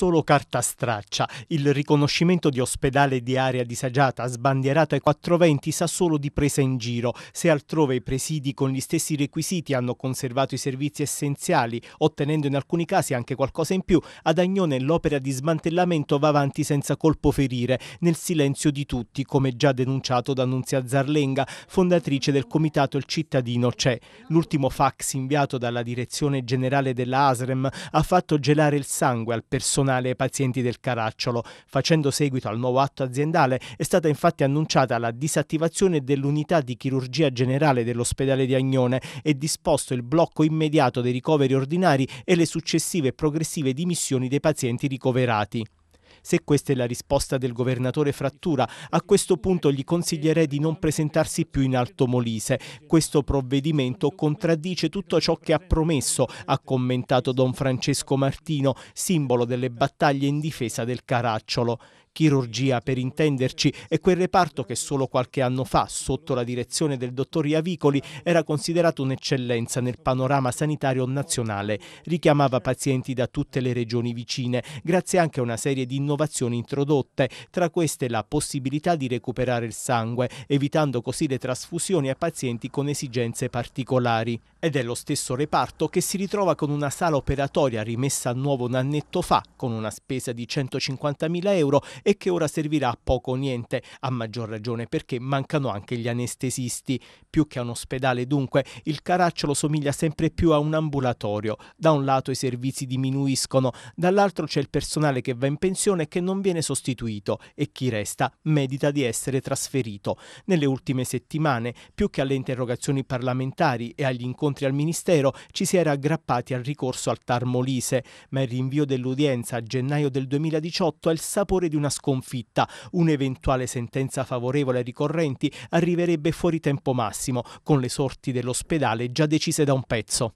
solo carta straccia. Il riconoscimento di ospedale di area disagiata sbandierato ai 420 sa solo di presa in giro. Se altrove i presidi con gli stessi requisiti hanno conservato i servizi essenziali, ottenendo in alcuni casi anche qualcosa in più, ad Agnone l'opera di smantellamento va avanti senza colpo ferire, nel silenzio di tutti, come già denunciato da Nunzia Zarlenga, fondatrice del comitato Il cittadino c'è. L'ultimo fax inviato dalla direzione generale della ASREM ha fatto gelare il sangue al personale comunale ai pazienti del Caracciolo. Facendo seguito al nuovo atto aziendale è stata infatti annunciata la disattivazione dell'unità di chirurgia generale dell'ospedale di Agnone e disposto il blocco immediato dei ricoveri ordinari e le successive e progressive dimissioni dei pazienti ricoverati. Se questa è la risposta del governatore Frattura, a questo punto gli consiglierei di non presentarsi più in Alto Molise. Questo provvedimento contraddice tutto ciò che ha promesso, ha commentato Don Francesco Martino, simbolo delle battaglie in difesa del Caracciolo chirurgia per intenderci, è quel reparto che solo qualche anno fa, sotto la direzione del dottor Iavicoli, era considerato un'eccellenza nel panorama sanitario nazionale. Richiamava pazienti da tutte le regioni vicine, grazie anche a una serie di innovazioni introdotte, tra queste la possibilità di recuperare il sangue, evitando così le trasfusioni a pazienti con esigenze particolari. Ed è lo stesso reparto che si ritrova con una sala operatoria rimessa a nuovo un annetto fa, con una spesa di 150.000 euro e che ora servirà poco o niente, a maggior ragione perché mancano anche gli anestesisti. Più che a un ospedale dunque, il caracciolo somiglia sempre più a un ambulatorio. Da un lato i servizi diminuiscono, dall'altro c'è il personale che va in pensione e che non viene sostituito e chi resta medita di essere trasferito. Nelle ultime settimane, più che alle interrogazioni parlamentari e agli incontri al Ministero, ci si era aggrappati al ricorso al Tarmolise, ma il rinvio dell'udienza a gennaio del 2018 ha il sapore di una una sconfitta, un'eventuale sentenza favorevole ai ricorrenti arriverebbe fuori tempo massimo, con le sorti dell'ospedale già decise da un pezzo.